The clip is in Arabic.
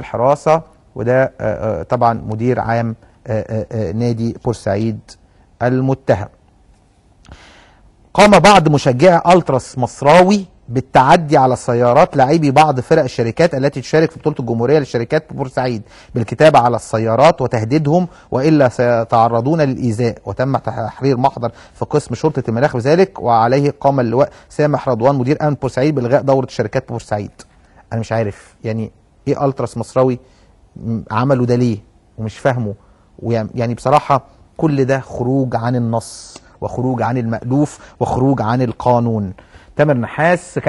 الحراسة وده آه، آه، طبعا مدير عام آه، نادي بورسعيد المتهم قام بعض مشجعي التراس مصراوي بالتعدي على سيارات لاعبي بعض فرق الشركات التي تشارك في بطوله الجمهوريه للشركات بورسعيد بالكتابه على السيارات وتهديدهم والا سيتعرضون للايذاء وتم تحرير محضر في قسم شرطه المناخ بذلك وعليه قام اللواء سامح رضوان مدير امن بورسعيد بالغاء دوره شركات بورسعيد انا مش عارف يعني ايه التراس مصراوي عملوا ده ليه ومش فاهمه يعني بصراحه كل ده خروج عن النص وخروج عن المألوف وخروج عن القانون تامر نحاس